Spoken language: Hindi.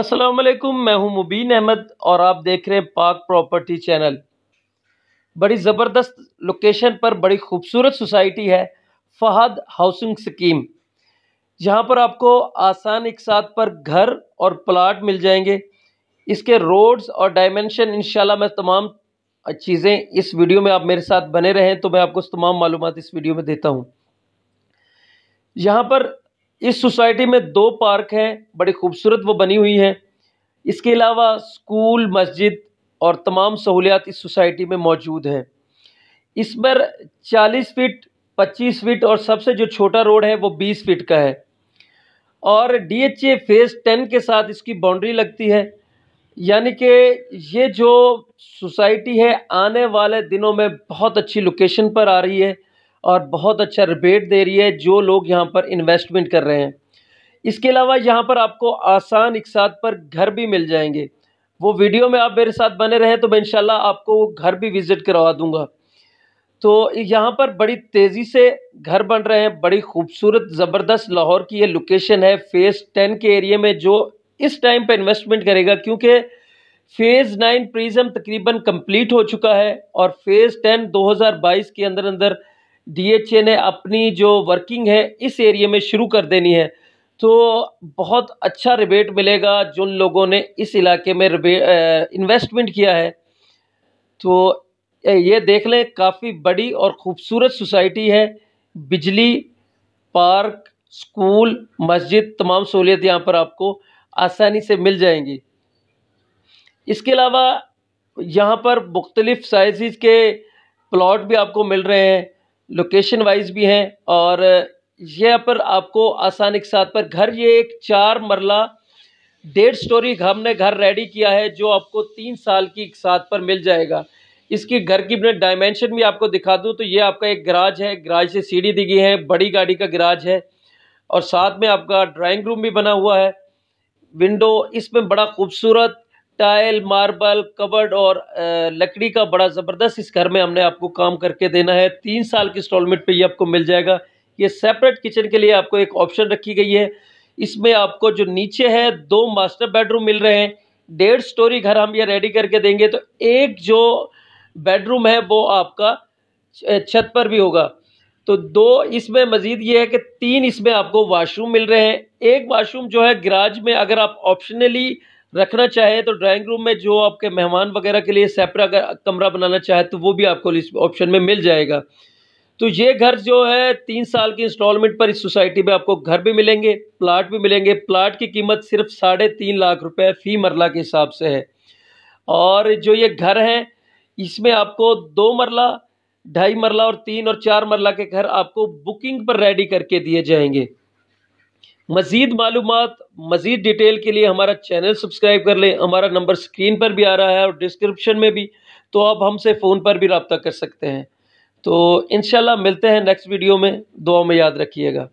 अस्सलाम वालेकुम मैं हूं मुबीन अहमद और आप देख रहे हैं पाक प्रॉपर्टी चैनल बड़ी ज़बरदस्त लोकेशन पर बड़ी खूबसूरत सोसाइटी है फहद हाउसिंग स्कीम जहां पर आपको आसान एक साथ पर घर और प्लाट मिल जाएंगे इसके रोड्स और डायमेंशन इन मैं तमाम चीज़ें इस वीडियो में आप मेरे साथ बने रहें तो मैं आपको तमाम मालूम इस वीडियो में देता हूँ यहाँ पर इस सोसाइटी में दो पार्क हैं बड़ी खूबसूरत वो बनी हुई हैं इसके अलावा स्कूल मस्जिद और तमाम सहूलियात इस सोसाइटी में मौजूद हैं इस पर चालीस फीट पच्चीस फीट और सबसे जो छोटा रोड है वो बीस फीट का है और D H A phase ten के साथ इसकी बाउंड्री लगती है यानी कि ये जो सोसाइटी है आने वाले दिनों में बहुत अच्छी लोकेशन पर आ रही है और बहुत अच्छा रिबेट दे रही है जो लोग यहाँ पर इन्वेस्टमेंट कर रहे हैं इसके अलावा यहाँ पर आपको आसान इकसात पर घर भी मिल जाएंगे वो वीडियो में आप मेरे साथ बने रहें तो मैं इन आपको वो घर भी विज़िट करवा दूँगा तो यहाँ पर बड़ी तेज़ी से घर बन रहे हैं बड़ी खूबसूरत ज़बरदस्त लाहौर की ये लोकेशन है फेज़ टेन के एरिए में जो इस टाइम पर इन्वेस्टमेंट करेगा क्योंकि फेज़ नाइन प्रीजम तकरीबन कम्प्लीट हो चुका है और फेज़ टेन दो के अंदर अंदर डीएचए ने अपनी जो वर्किंग है इस एरिया में शुरू कर देनी है तो बहुत अच्छा रिबेट मिलेगा जिन लोगों ने इस इलाके में इन्वेस्टमेंट किया है तो ये देख लें काफ़ी बड़ी और ख़ूबसूरत सोसाइटी है बिजली पार्क स्कूल मस्जिद तमाम सहूलियत यहाँ पर आपको आसानी से मिल जाएंगी इसके अलावा यहाँ पर मुख्तलिफ़ साइज़ के प्लॉट भी आपको मिल रहे हैं लोकेशन वाइज भी हैं और यह पर आपको आसानी के साथ पर घर ये एक चार मरला डेढ़ स्टोरी हमने घर रेडी किया है जो आपको तीन साल की एक साथ पर मिल जाएगा इसकी घर की मैं डायमेंशन भी आपको दिखा दूं तो ये आपका एक गराज है गराज से सीढ़ी दी गई है बड़ी गाड़ी का गराज है और साथ में आपका ड्राइंग रूम भी बना हुआ है विंडो इसमें बड़ा खूबसूरत टाइल मार्बल कबर्ड और लकड़ी का बड़ा ज़बरदस्त इस घर में हमने आपको काम करके देना है तीन साल की इंस्टॉलमेंट पे ये आपको मिल जाएगा ये सेपरेट किचन के लिए आपको एक ऑप्शन रखी गई है इसमें आपको जो नीचे है दो मास्टर बेडरूम मिल रहे हैं डेढ़ स्टोरी घर हम ये रेडी करके देंगे तो एक जो बेडरूम है वो आपका छत पर भी होगा तो दो इसमें मज़ीद ये है कि तीन इसमें आपको वाशरूम मिल रहे हैं एक वाशरूम जो है गराज में अगर आप ऑप्शनली रखना चाहे तो ड्राइंग रूम में जो आपके मेहमान वगैरह के लिए सेपरा अगर कमरा बनाना चाहे तो वो भी आपको इस ऑप्शन में मिल जाएगा तो ये घर जो है तीन साल की इंस्टॉलमेंट पर इस सोसाइटी में आपको घर भी मिलेंगे प्लाट भी मिलेंगे प्लाट की कीमत सिर्फ साढ़े तीन लाख रुपए फ़ी मरला के हिसाब से है और जो ये घर है इसमें आपको दो मरला ढाई मरला और तीन और चार मरला के घर आपको बुकिंग पर रेडी करके दिए जाएंगे मज़ीद मालूम मज़ीद डिटेल के लिए हमारा चैनल सब्सक्राइब कर लें हमारा नंबर स्क्रीन पर भी आ रहा है और डिस्क्रिप्शन में भी तो आप हमसे फ़ोन पर भी रबता कर सकते हैं तो इन मिलते हैं नेक्स्ट वीडियो में दुआ में याद रखिएगा